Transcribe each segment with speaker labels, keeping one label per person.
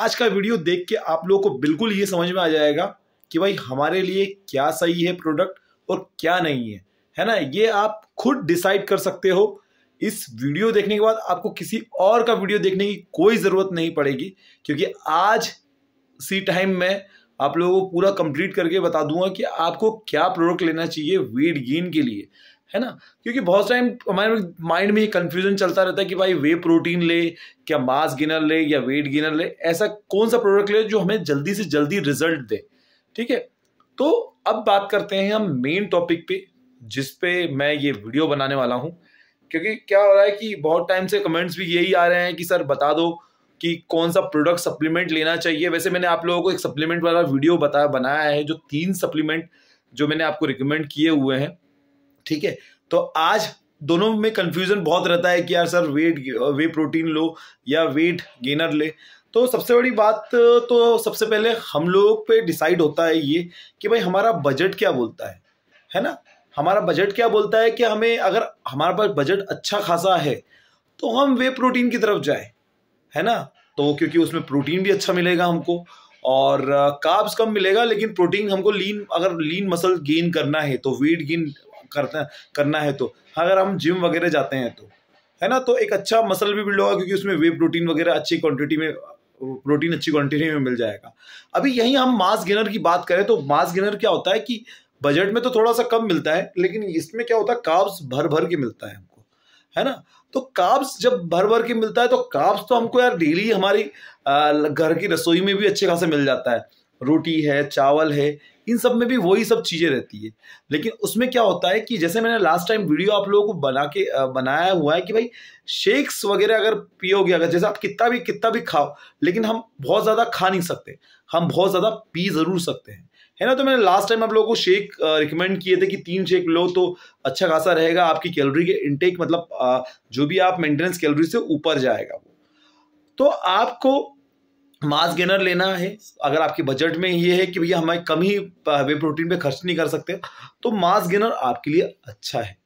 Speaker 1: आज का वीडियो देख के आप लोगों को बिल्कुल ये समझ में आ जाएगा कि भाई हमारे लिए क्या सही है प्रोडक्ट और क्या नहीं है है ना ये आप खुद डिसाइड कर सकते हो इस वीडियो देखने के बाद आपको किसी और का वीडियो देखने की कोई ज़रूरत नहीं पड़ेगी क्योंकि आज सी टाइम में आप लोगों को पूरा कंप्लीट करके बता दूंगा कि आपको क्या प्रोडक्ट लेना चाहिए वेट गेन के लिए है ना क्योंकि बहुत टाइम हमारे माइंड में ये कन्फ्यूजन चलता रहता है कि भाई वे प्रोटीन ले क्या मास गिनर ले या वेट गिनर ले ऐसा कौन सा प्रोडक्ट ले जो हमें जल्दी से जल्दी रिजल्ट दे ठीक है तो अब बात करते हैं हम मेन टॉपिक पे जिस पे मैं ये वीडियो बनाने वाला हूँ क्योंकि क्या हो रहा है कि बहुत टाइम से कमेंट्स भी यही आ रहे हैं कि सर बता दो कि कौन सा प्रोडक्ट सप्लीमेंट लेना चाहिए वैसे मैंने आप लोगों को एक सप्लीमेंट वाला वीडियो बताया बनाया है जो तीन सप्लीमेंट जो मैंने आपको रिकमेंड किए हुए हैं ठीक है तो आज दोनों में कन्फ्यूज़न बहुत रहता है कि यार सर वेट वे प्रोटीन लो या वेट गेनर ले तो सबसे बड़ी बात तो सबसे पहले हम लोग पे डिसाइड होता है ये कि भाई हमारा बजट क्या बोलता है है ना हमारा बजट क्या बोलता है कि हमें अगर हमारे पास बजट अच्छा खासा है तो हम वे प्रोटीन की तरफ जाए है ना तो क्योंकि उसमें प्रोटीन भी अच्छा मिलेगा हमको और काब्स uh, कम मिलेगा लेकिन प्रोटीन हमको लीन अगर लीन मसल गेन करना है तो वेट गेन करना करना है तो अगर हम जिम वगैरह जाते हैं तो है ना तो एक अच्छा मसल भी बिल्ड होगा क्योंकि उसमें वे प्रोटीन वगैरह अच्छी क्वांटिटी में प्रोटीन अच्छी क्वांटिटी में मिल जाएगा अभी यहीं हम मास गेनर की बात करें तो मास गेनर क्या होता है कि बजट में तो थोड़ा सा कम मिलता है लेकिन इसमें क्या होता है काब्स भर भर के मिलता है हमको है ना तो काब्स जब भर भर के मिलता है तो काब्स तो हमको यार डेली हमारी घर की रसोई में भी अच्छे खासे मिल जाता है रोटी है चावल है इन सब में भी वही सब चीज़ें रहती है लेकिन उसमें क्या होता है कि जैसे मैंने लास्ट टाइम वीडियो आप लोगों को बना के बनाया हुआ है कि भाई शेक्स वगैरह अगर पियोगे अगर जैसे आप कितना भी कितना भी खाओ लेकिन हम बहुत ज़्यादा खा नहीं सकते हम बहुत ज़्यादा पी ज़रूर सकते हैं है ना तो मैंने लास्ट टाइम आप लोगों को शेक रिकमेंड किए थे कि तीन शेक लो तो अच्छा खासा रहेगा आपकी कैलोरी के इनटेक मतलब जो भी आप मेंटेनेंस कैलोरी से ऊपर जाएगा वो तो आपको मास गेनर लेना है अगर आपके बजट में ये है कि भैया हमें कम ही वे प्रोटीन पे खर्च नहीं कर सकते तो मास गेनर आपके लिए अच्छा है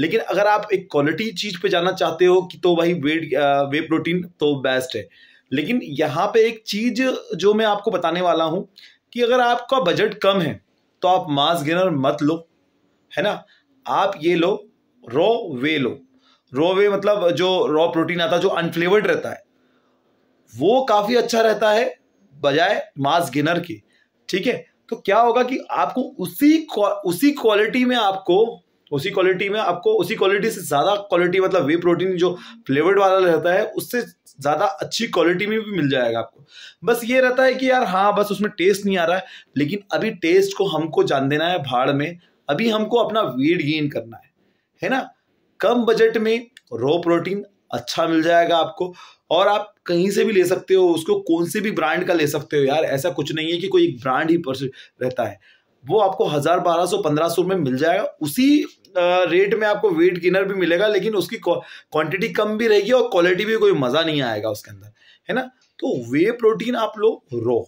Speaker 1: लेकिन अगर आप एक क्वालिटी चीज़ पे जाना चाहते हो कि तो भाई वेट वे प्रोटीन तो बेस्ट है लेकिन यहाँ पे एक चीज़ जो मैं आपको बताने वाला हूँ कि अगर आपका बजट कम है तो आप मास गेनर मत लो है ना आप ये लो रॉ वे लो रॉ वे मतलब जो रॉ प्रोटीन आता है जो अनफ्लेवर्ड रहता है वो काफ़ी अच्छा रहता है बजाय मास गिनर के ठीक है तो क्या होगा कि आपको उसी उसी क्वालिटी में आपको उसी क्वालिटी में आपको उसी क्वालिटी से ज़्यादा क्वालिटी मतलब वे प्रोटीन जो फ्लेवर्ड वाला रहता है उससे ज़्यादा अच्छी क्वालिटी में भी मिल जाएगा आपको बस ये रहता है कि यार हाँ बस उसमें टेस्ट नहीं आ रहा है लेकिन अभी टेस्ट को हमको जान देना है भाड़ में अभी हमको अपना वेट गेन करना है है ना कम बजट में रो प्रोटीन अच्छा मिल जाएगा आपको और आप कहीं से भी ले सकते हो उसको कौन से भी ब्रांड का ले सकते हो यार ऐसा कुछ नहीं है कि कोई एक ब्रांड ही रहता है वो आपको हज़ार बारह सौ पंद्रह सौ में मिल जाएगा उसी रेट में आपको वेट गेनर भी मिलेगा लेकिन उसकी क्वांटिटी कम भी रहेगी और क्वालिटी भी कोई मज़ा नहीं आएगा उसके अंदर है ना तो वे प्रोटीन आप लो रो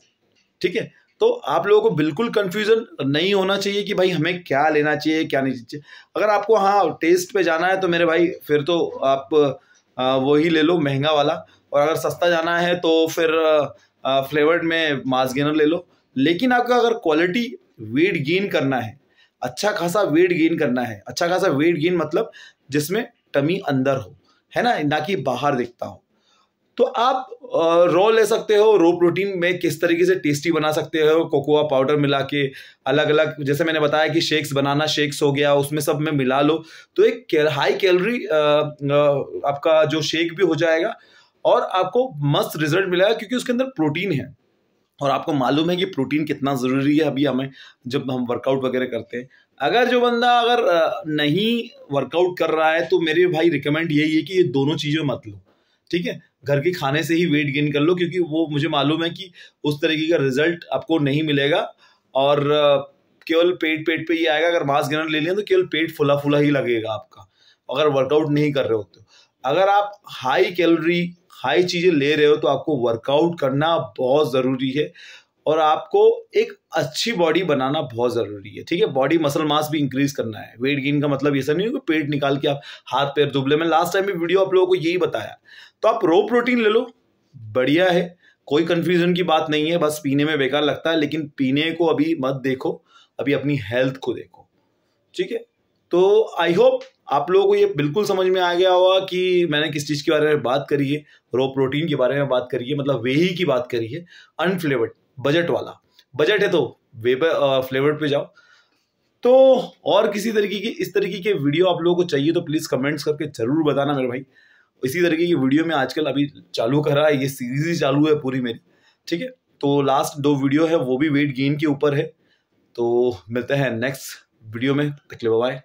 Speaker 1: ठीक है तो आप लोगों को बिल्कुल कन्फ्यूज़न नहीं होना चाहिए कि भाई हमें क्या लेना चाहिए क्या नहीं चाहिए अगर आपको हाँ टेस्ट पे जाना है तो मेरे भाई फिर तो आप वही ले लो महंगा वाला और अगर सस्ता जाना है तो फिर फ्लेवर्ड में मास गेनर ले लो लेकिन आपका अगर क्वालिटी वेट गेन करना है अच्छा खासा वेट गेन करना है अच्छा खासा वेट गेन मतलब जिसमें टमी अंदर हो है ना ना कि बाहर दिखता हो तो आप रो ले सकते हो रो प्रोटीन में किस तरीके से टेस्टी बना सकते हो कोकोआ पाउडर मिला के अलग अलग जैसे मैंने बताया कि शेक्स बनाना शेक्स हो गया उसमें सब में मिला लो तो एक हाई कैलोरी आपका जो शेक भी हो जाएगा और आपको मस्त रिजल्ट मिलेगा क्योंकि उसके अंदर प्रोटीन है और आपको मालूम है कि प्रोटीन कितना ज़रूरी है अभी हमें जब हम वर्कआउट वगैरह करते हैं अगर जो बंदा अगर नहीं वर्कआउट कर रहा है तो मेरे भाई रिकमेंड यही है कि ये दोनों चीज़ें मत लो ठीक है घर के खाने से ही वेट गेन कर लो क्योंकि वो मुझे मालूम है कि उस तरीके का रिजल्ट आपको नहीं मिलेगा और केवल पेट पेट पे ही आएगा अगर मास गेनर ले लिया तो केवल पेट फुला फुला ही लगेगा आपका अगर वर्कआउट नहीं कर रहे हो तो अगर आप हाई कैलोरी हाई चीज़ें ले रहे हो तो आपको वर्कआउट करना बहुत ज़रूरी है और आपको एक अच्छी बॉडी बनाना बहुत ज़रूरी है ठीक है बॉडी मसल मास भी इंक्रीज करना है वेट गेन का मतलब ऐसा सब नहीं है कि पेट निकाल के आप हाथ पैर दुबले में लास्ट टाइम भी वीडियो आप लोगों को यही बताया तो आप रो प्रोटीन ले लो बढ़िया है कोई कन्फ्यूजन की बात नहीं है बस पीने में बेकार लगता है लेकिन पीने को अभी मत देखो अभी अपनी हेल्थ को देखो ठीक है तो आई होप आप लोगों को ये बिल्कुल समझ में आ गया होगा कि मैंने किस चीज़ के बारे में बात करी है रो प्रोटीन के बारे में बात करी है मतलब वे ही की बात करी है अनफ्लेवर्ड बजट वाला बजट है तो वेबर फ्लेवर्ड पे जाओ तो और किसी तरीके की इस तरीके के वीडियो आप लोगों को चाहिए तो प्लीज़ कमेंट्स करके ज़रूर बताना मेरे भाई इसी तरीके की वीडियो में आजकल अभी चालू कर रहा है ये सीरीज ही चालू है पूरी मेरी ठीक है तो लास्ट दो वीडियो है वो भी वेट गेन के ऊपर है तो मिलते हैं नेक्स्ट वीडियो में तकलीफ बाय